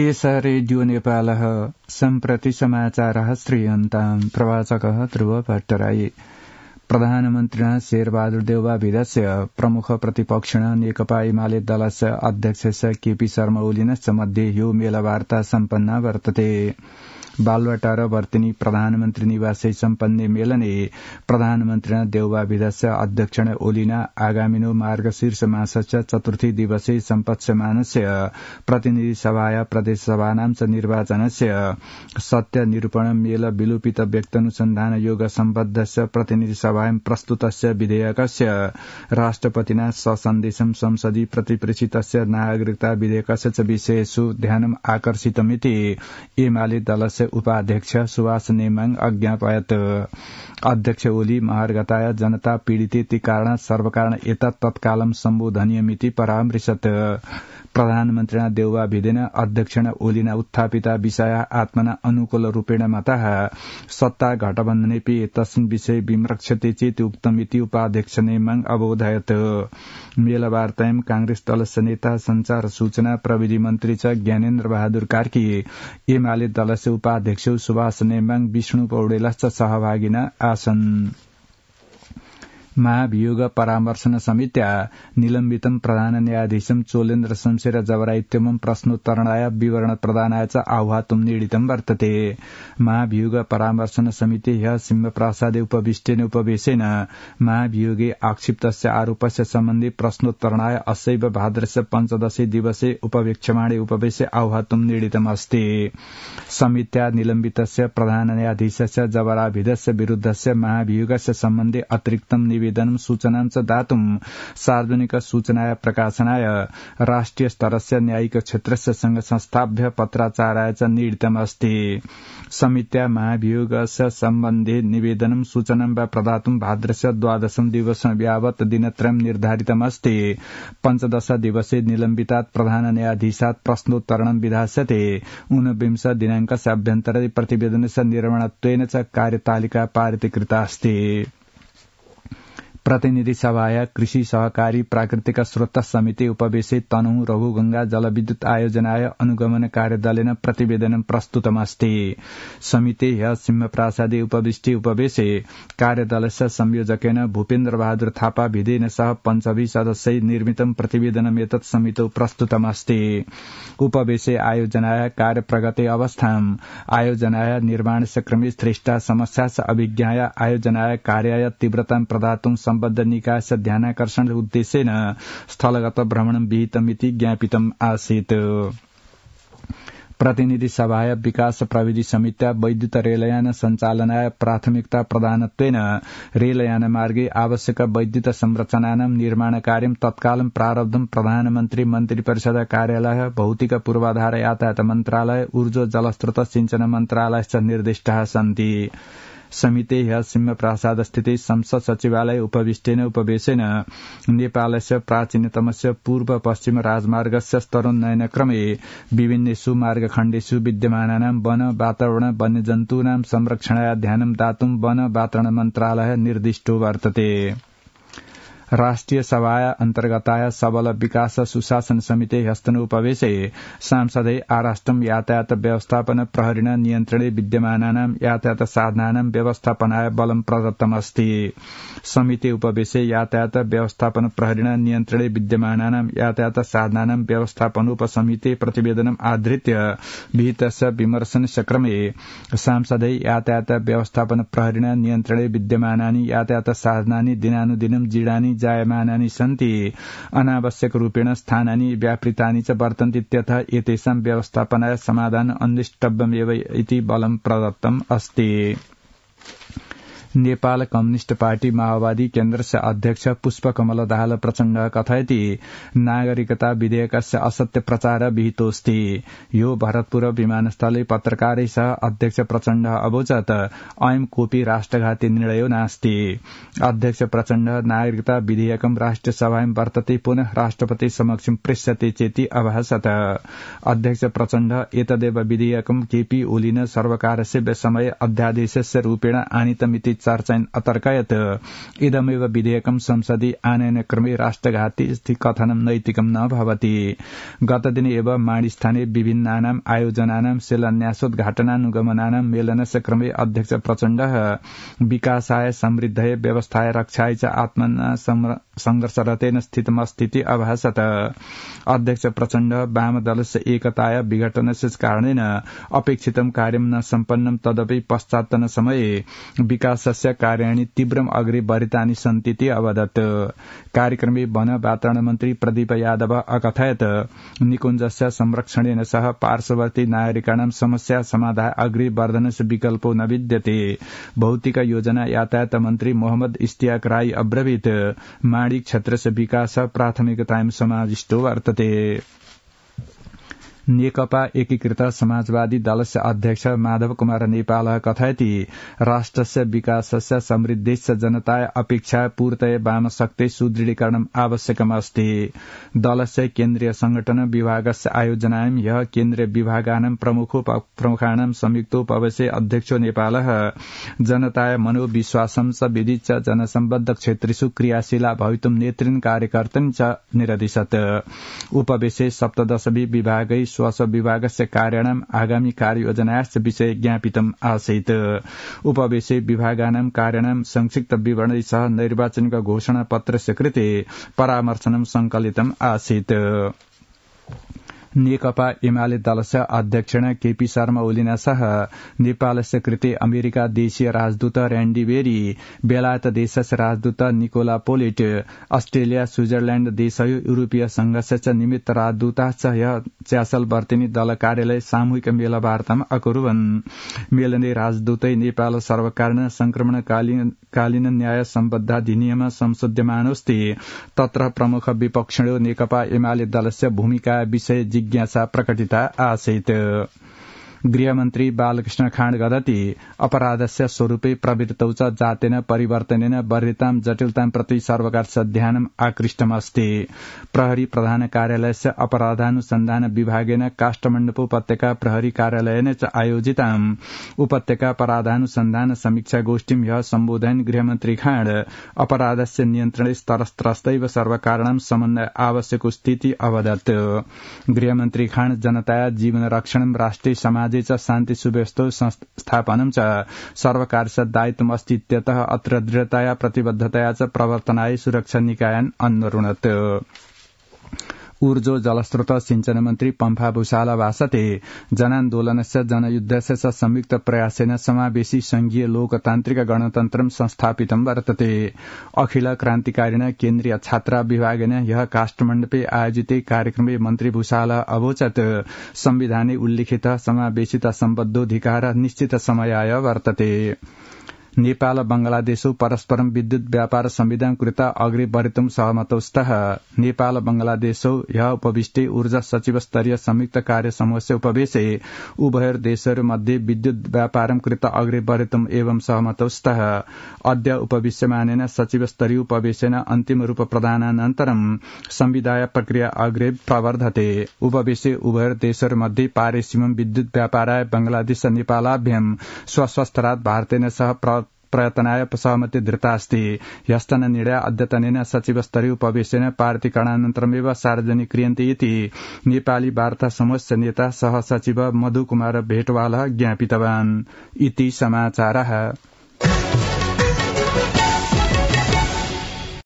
एष रेडियो नेपालः सम्प्रति समाचारः श्रीयन्ताम् प्रवाचकः ध्रुव भट्टराई प्रधानमन्त्रिणा शेरबहादुर देवाभिधस्य प्रमुख प्रतिपक्षिण नेकपा एमाले दलस्य अध्यक्षस्य केपी शर्मा ओलीनश्च मध्ये यो मेलवार्ता सम्पन्न वर्तते र वर्तिनी प्रधानमन्त्री निवासै सम्पन्ने मेलने प्रधानमन्त्रिणा देवबाविधस्य अध्यक्षण ओलिना आगामिनो शीर्ष मासस्य चतुर्थी दिवसे सम्पत्स्यमानस्य प्रतिनिधि सभाया सभा नाम निर्वाचनस्य सत्य निरूपण मेल विलोपित व्यक्तनुसन्धान योग सम्बद्धस्य प्रतिनिधि सभायां प्रस्तुतस्य विधेयकस्य राष्ट्रपतिना सन्देश संसदि प्रतिप्रेषितस्य नागरिकता विधेयकस्य च विषयेषु ध्यानम् आकर्षितमिति एमाले दलस्य उपाध्यक्ष सुभाष नेमाङ अज्ञापयत अध्यक्ष ओली महार्गताय जनता पीड़ित कारण सर्वकारण यता तत्कालम सम्बोधनीय मिति परामृशत प्रधानमन्त्री देउवा भिदेन अध्यक्ष ओलीना उत्थापिता विषय आत्मना अनुकूल रूपेण मत सत्ता घटबन्धनेपि विषय विषये विमृक्षते चेत् उक्तमिति उपाध्यक्ष नेमाङ अवोधयत मेलवार्तायां कांग्रेस दलस्य नेता संचार सूचना प्रविधि मन्त्री च ज्ञानेन्द्र बहादुर कार्की एमाले दलस्य उप उपाध्यक्ष सुभाष नेमाङ विष्णु पौडेल सहभागिना आसन महाभियोग परामर्शन समित्या निलम्बितं प्रधान न्यायाधीशं चोलेन्द्र शमशेर जवरा प्रश्नोत्तरणाय विवरण प्रदानाय च आह्वातुं निडितं वर्तते महाभियोग परामर्शन समिति ह्य सिंहप्रासादे उपविष्टेन उपवेशेन महाभियोगे आक्षिप्तस्य आरोपस्य सम्बन्धी प्रश्नोत्तरणाय अशैव भाद्रस्य पञ्चदशे दिवसे उपवेक्षमाणे उपवेशे आह्वातुं अस्ति समित्या निलम्बितस्य प्रधान न्यायाधीशस्य जवराभिधस्य विरूद्धस्य महाभियोगस्य सम्बन्धी अतिरिक्तं प्रतिवेदनं सूचना च दातुं सार्वजनिक सूचनाय प्रकाशनाय राष्ट्रिय स्तरस्य न्यायिक क्षेत्रस्य संघ संस्थाभ्य पत्राचाराय च अस्ति समित्या महाभियोगस्य सम्बन्धे निवेदन सूचनं वा प्रदातुं भाद्रस्य द्वादशं दिवसं यावत् दिनत्रयं निर्धारितमस्ति पञ्चदश दिवसे निलम्बितात् प्रधान न्यायाधीशात् प्रश्नोत्तरणं विधास्यते ऊनविंश दिनांकस्य अभ्यन्तरे प्रतिवेदनस्य निर्माणत्वेन च कार्यतालिका पारितीकृता अस्ति प्रतिनिधि सभाया कृषि सहकारी प्राकृतिक स्रोत समिति उपवेशे तनहुँ रघुगंगा जलविद्युत आयोजनाय अनुगमन कार्यदलेन प्रतिवेदन प्रस्तुतमस्ति समिति ह्य सिंहप्रासादे उपविष्टि उपवेशे कार्यदलस्य संयोजकेन भूपेन्द्र बहादुर थापा विधेयन सह सदस्य सदस्य निर्मितं प्रतिवेदनम एतत् समितौ प्रस्तुतमस्ति उपवेशे आयोजनाय कार्यप्रगते अवस्थाम् आयोजनाय निर्माणस्य क्रमे श्रेष्ठा समस्या अभिज्ञाय आयोजनाय कार्याय तीव्रतां प्रदातुं सम्बद्ध निकास ध्यानाकर्षण उद्देश्यन स्थलगत भ्रमणं विहितमिति ज्ञापित आसित प्रतिनिधि सभाय विकास प्रविधि समिति वैद्युत रेलयान सञ्चालनाय प्राथमिकता प्रदानत्वेन मार्गे आवश्यक वैद्युत संरचनानां निर्माणकार्यं तत्कालं प्रारब्धं प्रधानमन्त्री परिषद कार्यालय भौतिक पूर्वाधार यातायात मन्त्रालय ऊर्जा जलस्रोत सिंचन मन्त्रालयश्च निर्दिष्टाः सन्ति समिति ह्य सिंह प्रासाद स्थित संसद सचिवालय उपविष्टेन उपवेशेन नेपालस्य प्राचीनतमस्य पूर्व पश्चिम राजमार्गस्य स्तरोन्नयनक्रमे विभिन्नेषु मार्गखण्डेषु विद्यमानानां वन वातावरण वन्यजन्तूनां संरक्षणाय ध्यानं दातुं वन वातावरण मन्त्रालय निर्दिष्टो वर्तते राष्ट्रिय अन्तर्गत ಅಂತರ್ಗತಾಯ सबल विकास सुशासन समिते ह्यस्तनोपवेशये सांसदै आराष्टम यातायात व्यवस्थापन प्रहरिण नियन्त्रणे विद्यमानानां यातायात साधनानां व्यवस्थापनाय बलं प्रदत्तमस्ति समिति उपवेशे यातायात व्यवस्थापन प्रहरिण नियन्त्रणे विद्यमानानां यातायात साधनानां व्यवस्थापनोपसमिते प्रतिवेदनम् आधृत्य विमर्शन सक्रमे सांसदै यातायात व्यवस्थापन प्रहरिण नियन्त्रणे विद्यमानानि यातायात साधनानि दिनानुदिनं जीडानि जायमानानि सन्ति अनावश्यक रूपेण स्थानानि व्यापृतानि च वर्तन्ति त्यतः एतेषां व्यवस्थापनाय समाधान एव इति बलम प्रदत्तम् अस्ति नेपाल कम्युनिष्ट पार्टी माओवादी केन्द्र अध्यक्ष पुष्पकमल दाहाल प्रचण्ड कथयति नागरिकता विधेयक असत्य प्रचार विहितोस्ति यो भरतपुर विमानस्थले पत्रकारै सह अध्यक्ष प्रचण्ड अवोचत अयम कोपी राष्ट्रघाती निर्णय नास्ति अध्यक्ष प्रचण्ड नागरिकता विधेयकम राष्ट्रसभायां वर्तते पुनः राष्ट्रपति समक्ष पृच्छति चेति अभाषत अध्यक्ष प्रचण्ड एतदेव विधेयकम केपी ओलिन सर्वकारस्य समय अध्यादेशस्य रूपेण आनीतमिति चर्चा अतर्कयत् इदमेव संसदी आनयन क्रमे राष्ट्रघाती इति कथनम नैतिकम न भवति गतदिने एव माणिस्थाने विभिन्नानां आयोजनानां शिलान्यासोद्घाटनानुगमनानां मेलनस्य क्रमे अध्यक्ष प्रचण्ड विकासाय समृद्धये व्यवस्थाय रक्षाय च आत्मना संघर्षरतेन स्थितमस्थिति अभासत अध्यक्ष प्रचण्ड वामदलस्य एकताय विघटनस्य कारणेन अपेक्षितम कार्यम न सम्पन्नं तदपि पश्चात्तन समये विकास सस्य कार्याणी तीव्रम अग्रे बरितानी सन्तीति अवदत कार्यक्रमे वन वातावरण मन्त्री प्रदीप यादव अकथयत निकुञ्जस्य संरक्षणेन सह पार्श्ववर्ती नागरिकाणां समस्या समाधा अग्रे वर्धनस्य विकल्पो न विद्यते भौतिक योजना यातायात मन्त्री मोहम्मद इस्तियाक राई अब्रवीत माणी क्षेत्रस्य विकास प्राथमिकतायां समाविष्टो वर्तते नेकपा एकीकृत समाजवादी दलस्य अध्यक्ष माधव कुमार नेपाल कथयति राष्ट्रस्य विकासस्य समृद्धिस्य जनताय अपेक्षा पूर्तये वामशक्ते सुदृढीकरण आवश्यकम अस्ति दलस्य केन्द्रीय संगठन विभागस्य आयोजना य केन्द्रीय विभागानां प्रमुखाणां संयुक्तोपवेशे अध्यक्षो नेपाल जनताय मनोविश्वासं च विधि च जनसम्बद्ध क्षेत्रेषु क्रियाशीला भवितुं नेतृन् कार्यकर्तन् च निरदिशत उपवेशे सप्तदशवि विभागै श्वास विभागस्य कार्याणां आगामी कार्ययोजनाश्च विषये ज्ञापितम् आसीत् उपवेशे विभागानां कार्याणां संक्षिप्त विवरणै सह नैर्वाचनिक घोषणापत्रस्य कृते परामर्शनं संकलितम् आसीत् नेकपा एमाले दलस्य अध्यक्ष केपी शर्मा ओलीना सह नेपाल कृते अमेरिका देशीय राजदूत रैंडी बेरी बेलायत देश राजदूत निकोला पोलिट अस्ट्रेलिया स्विजरल्याण्ड देश यूरोपीय संघस्य च निमित्त राजदूत च्यासल वर्तिनी दल कार्यालय सामूहिक वार्तामा अकुर्वन् मेलने राजदूतै नेपाल सर्वकारण संक्रमणकालीन न्याय सम्बद्धाधिनियम संशोध्यमानोस्ति तत्र प्रमुख विपक्षिणो नेकपा एमाले दलस्य भूमिका विषय जिज्ञासा प्रकटिता आसीत् गृहमन्त्री बालकृष्ण खाण्ड वदति अपराधस्य स्वरूपे प्रवृत्तौ च जातेन परिवर्तनेन वर्धितां जटिलताम प्रति सर्वकारस्य ध्यानम् आकृष्टमस्ति प्रहरी प्रधान कार्यालयस्य अपराधानुसन्धान विभागेन काष्ठमण्डप उपत्यका प्रहरी कार्यालयेन च आयोजिताम् उपत्यका अपराधानुसंधान समीक्षा गोष्ठीं ह्यः सम्बोधयन् गृहमन्त्री खाण्ड अपराधस्य नियन्त्रणे स्तरस्तरस्तैव सर्वकाराणां समन्वय आवश्यको स्थिति अवदत् गृहमन्त्री खाण्ड जीवन रक्षण राष्ट्रिय समाज राजेचा शान्ति सुव्यवस्थो संस्थापनम च दायित्व दायित्वमस्तीत्यतः अत्र दृढतया प्रतिबद्धतया च प्रवर्तनाय सुरक्षा निकायन अन्वरुणत् ऊर्जो जलस्रोत सिंचन मन्त्री पम्फा भूषाला भाषते जनान्दोलनस्य जनयुद्धस्य च संयुक्त प्रयासेन समावेशी संघीय लोकतान्त्रिक गणतन्त्र संस्थापितं वर्तते अखिल क्रान्तिकारिण केन्द्रीय छात्रा विभागेन ह्य काष्ठमण्डपे आयोजिते कार्यक्रमे मन्त्री भूषाला अवोचत संविधाने उल्लिखित समावेशित सम्बद्धोधिकार निश्चित समयाय वर्तते नेपाल बंगलादेश परस्परम विद्युत व्यापार संविधान कृता अग्रे वरितुं स्त नेपाल बंगलादेश य उपविष्टे ऊर्जा सचिव स्तरीय संयुक्त कार्य उभय उपवेशे मध्ये विद्युत व्यापारम कृत अग्रे बढितुम एवं सहमत अद्य उपविश्यमानेन सचिव स्तरीय उपवेशन अन्तिम रूप प्रदानानन्तरं संविधाय प्रक्रिया अग्रे प्रवर्धते उपवेशे मध्ये पारेसिम विद्युत व्यापाराय बंगलादेश नेपालाभ्यं स्वस्वस्थरात् भारतेन सह प्र प्रयत्न आय सहमति धृता अस्ति यस्तन निर्णय अध्यतनेन सचिव स्तरीय उपवेशन पार्टी सार्वजनिक क्रियन्ते इति नेपाली वार्ता समूह नेता सहसचिव मधु कुमार भेटवाल ज्ञापितवान् इति समाचारा